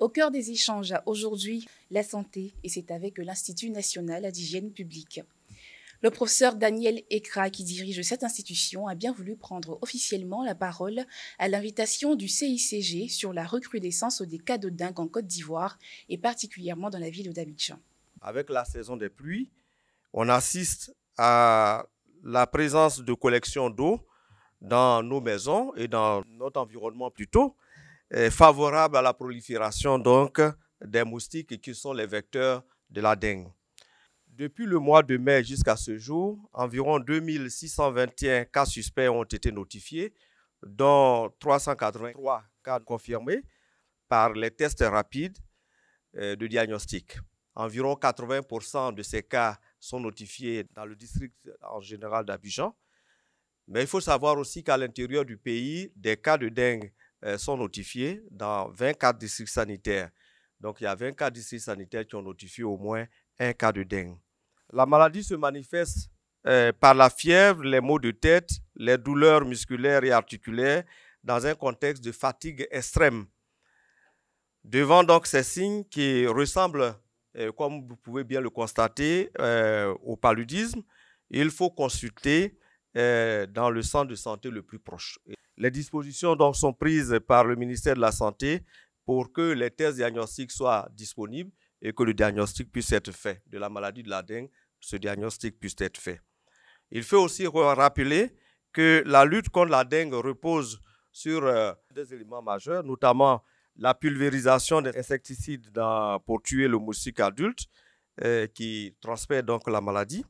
Au cœur des échanges, aujourd'hui, la santé, et c'est avec l'Institut national d'hygiène publique. Le professeur Daniel Ekra, qui dirige cette institution, a bien voulu prendre officiellement la parole à l'invitation du CICG sur la recrudescence des cas de dingue en Côte d'Ivoire et particulièrement dans la ville d'Abidjan. Avec la saison des pluies, on assiste à la présence de collections d'eau dans nos maisons et dans notre environnement plutôt favorable à la prolifération donc des moustiques qui sont les vecteurs de la dengue. Depuis le mois de mai jusqu'à ce jour, environ 2621 cas suspects ont été notifiés, dont 383 cas confirmés par les tests rapides euh, de diagnostic. Environ 80% de ces cas sont notifiés dans le district en général d'Abidjan. Mais il faut savoir aussi qu'à l'intérieur du pays, des cas de dengue euh, sont notifiés dans 24 districts sanitaires. Donc, il y a 24 districts sanitaires qui ont notifié au moins un cas de dengue. La maladie se manifeste euh, par la fièvre, les maux de tête, les douleurs musculaires et articulaires dans un contexte de fatigue extrême. Devant donc ces signes qui ressemblent, euh, comme vous pouvez bien le constater, au paludisme, il faut consulter dans le centre de santé le plus proche. Les dispositions donc sont prises par le ministère de la Santé pour que les tests diagnostiques soient disponibles et que le diagnostic puisse être fait de la maladie de la dengue, ce diagnostic puisse être fait. Il faut aussi rappeler que la lutte contre la dengue repose sur euh, des éléments majeurs, notamment la pulvérisation des insecticides dans, pour tuer le moustique adulte euh, qui transmet donc la maladie.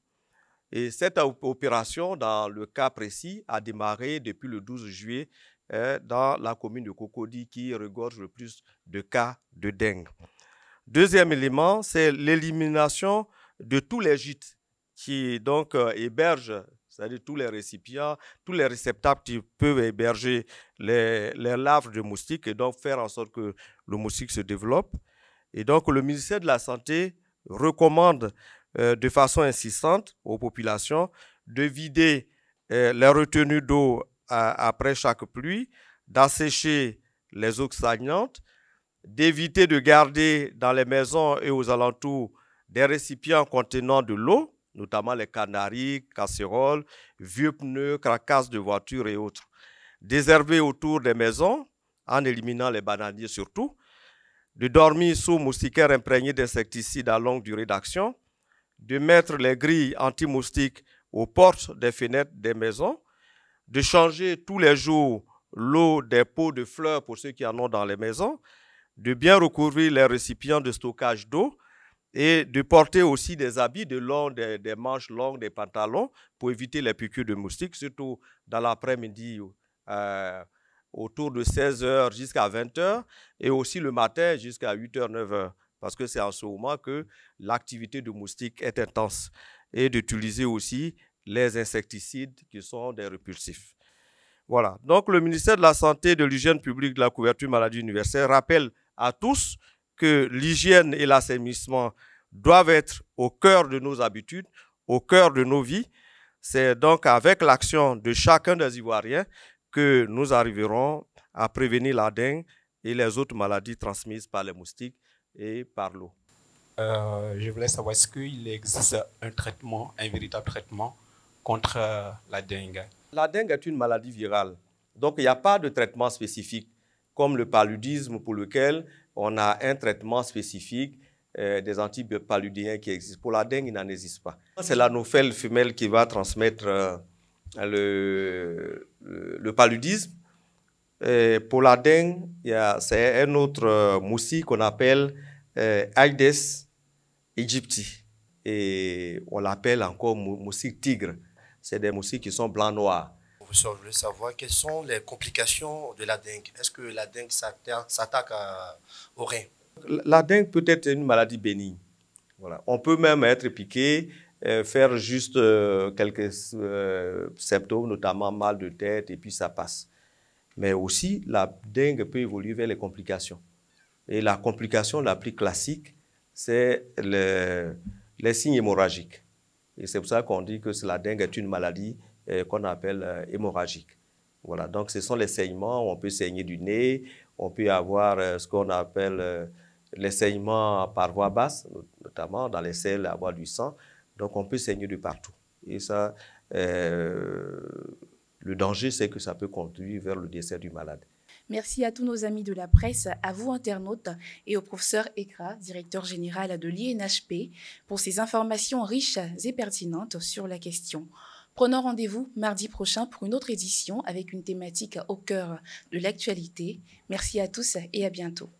Et cette opération, dans le cas précis, a démarré depuis le 12 juillet euh, dans la commune de Cocody qui regorge le plus de cas de dengue. Deuxième élément, c'est l'élimination de tous les gîtes qui donc euh, hébergent, c'est-à-dire tous les récipients, tous les réceptacles qui peuvent héberger les, les larves de moustiques et donc faire en sorte que le moustique se développe. Et donc le ministère de la Santé recommande euh, de façon insistante aux populations de vider euh, les retenues d'eau après chaque pluie, d'assécher les eaux stagnantes, d'éviter de garder dans les maisons et aux alentours des récipients contenant de l'eau, notamment les canaries, casseroles, vieux pneus, cracasses de voitures et autres. Désherber autour des maisons, en éliminant les bananiers surtout, de dormir sous moustiquaires imprégnés d'insecticides à longue durée d'action, de mettre les grilles anti-moustiques aux portes des fenêtres des maisons, de changer tous les jours l'eau des pots de fleurs pour ceux qui en ont dans les maisons, de bien recouvrir les récipients de stockage d'eau et de porter aussi des habits de long, des, manches longues, des pantalons pour éviter les piqûres de moustiques, surtout dans l'après-midi euh, autour de 16h jusqu'à 20h et aussi le matin jusqu'à 8h, 9h parce que c'est en ce moment que l'activité de moustique est intense, et d'utiliser aussi les insecticides qui sont des répulsifs. Voilà, donc le ministère de la Santé, de l'hygiène publique, de la couverture maladie universelle rappelle à tous que l'hygiène et l'assainissement doivent être au cœur de nos habitudes, au cœur de nos vies. C'est donc avec l'action de chacun des Ivoiriens que nous arriverons à prévenir la dengue et les autres maladies transmises par les moustiques et par l'eau. Euh, je voulais savoir, est-ce qu'il existe un traitement, un véritable traitement contre euh, la dengue La dengue est une maladie virale. Donc, il n'y a pas de traitement spécifique, comme le paludisme pour lequel on a un traitement spécifique euh, des antipaludéens qui existent. Pour la dengue, il n'en existe pas. C'est la nouvelle femelle qui va transmettre euh, le, paludisme. pour la dengue, c'est un autre moussi qu'on appelle euh, aegypti. Et on l'appelle encore moustique tigre. C'est des moustiques qui sont blancs-noirs. vous je voulais savoir quelles sont les complications de la dengue. Est-ce que la dengue s'attaque au rein La dengue peut être une maladie bénigne. Voilà. On peut même être piqué, euh, faire juste euh, quelques euh, symptômes, notamment mal de tête, et puis ça passe. Mais aussi, la dengue peut évoluer vers les complications. Et la complication la plus classique, c'est le, les signes hémorragiques. Et c'est pour ça qu'on dit que la dengue est une maladie euh, qu'on appelle euh, hémorragique. Voilà, donc ce sont les saignements, on peut saigner du nez, on peut avoir euh, ce qu'on appelle les saignements par voie basse, notamment dans les selles, avoir du sang. Donc on peut saigner de partout. Et ça, le danger, c'est que ça peut conduire vers le décès du malade. Merci à tous nos amis de la presse, à vous internautes et au professeur Ekra, directeur général de l'INHP, pour ces informations riches et pertinentes sur la question. Prenons rendez-vous mardi prochain pour une autre édition avec une thématique au cœur de l'actualité. Merci à tous et à bientôt.